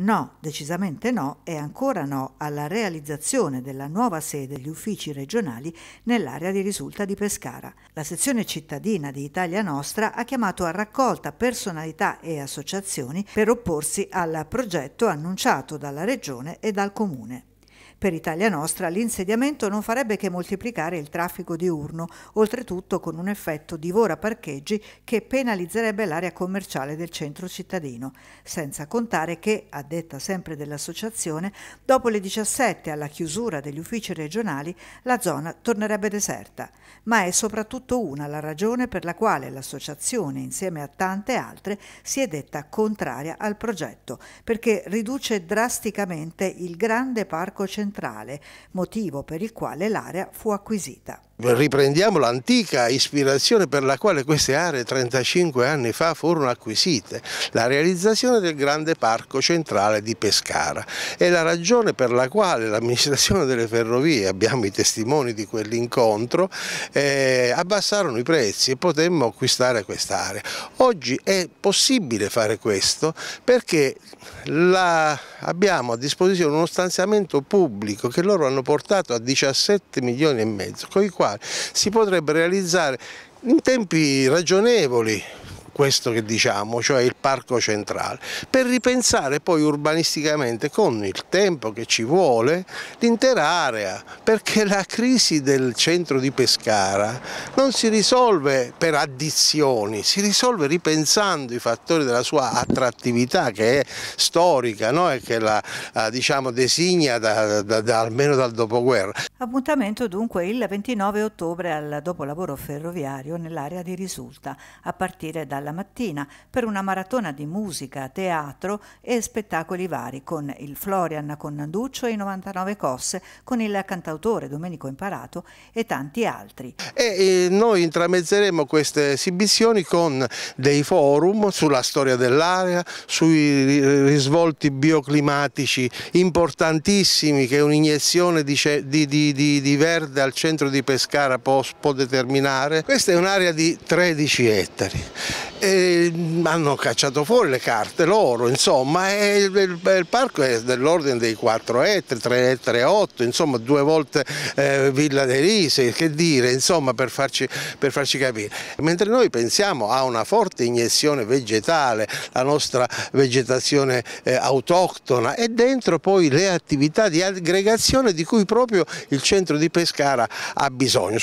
No, decisamente no e ancora no alla realizzazione della nuova sede degli uffici regionali nell'area di risulta di Pescara. La sezione cittadina di Italia Nostra ha chiamato a raccolta personalità e associazioni per opporsi al progetto annunciato dalla Regione e dal Comune. Per Italia Nostra l'insediamento non farebbe che moltiplicare il traffico diurno, oltretutto con un effetto divora parcheggi che penalizzerebbe l'area commerciale del centro cittadino, senza contare che, a detta sempre dell'associazione, dopo le 17 alla chiusura degli uffici regionali la zona tornerebbe deserta. Ma è soprattutto una la ragione per la quale l'associazione, insieme a tante altre, si è detta contraria al progetto, perché riduce drasticamente il grande parco centrale centrale, motivo per il quale l'area fu acquisita. Riprendiamo l'antica ispirazione per la quale queste aree 35 anni fa furono acquisite, la realizzazione del grande parco centrale di Pescara. È la ragione per la quale l'amministrazione delle ferrovie, abbiamo i testimoni di quell'incontro, eh, abbassarono i prezzi e potemmo acquistare quest'area. Oggi è possibile fare questo perché la, abbiamo a disposizione uno stanziamento pubblico pubblico che loro hanno portato a 17 milioni e mezzo, con i quali si potrebbe realizzare in tempi ragionevoli questo che diciamo, cioè il parco centrale, per ripensare poi urbanisticamente con il tempo che ci vuole l'intera area, perché la crisi del centro di Pescara non si risolve per addizioni, si risolve ripensando i fattori della sua attrattività che è storica no? e che la diciamo, designa da, da, da, almeno dal dopoguerra. Appuntamento dunque il 29 ottobre al dopolavoro ferroviario nell'area di risulta, a partire dal alla mattina per una maratona di musica, teatro e spettacoli vari con il Florian con Connanduccio e i 99 Cosse, con il cantautore Domenico Imparato e tanti altri. E noi intramezzeremo queste esibizioni con dei forum sulla storia dell'area, sui risvolti bioclimatici importantissimi che un'iniezione di, di, di, di, verde al centro di Pescara può, può determinare. Questa è un'area di 13 ettari e mm, hanno cacciato fuori le carte, l'oro, insomma, il, il, parco è dell'ordine dei 4 ettari, 3 ettari 8, insomma due volte eh, Villa dei Risi, che dire, insomma per farci, per farci, capire. Mentre noi pensiamo a una forte iniezione vegetale, la nostra vegetazione eh, autoctona e dentro poi le attività di aggregazione di cui proprio il centro di Pescara ha bisogno.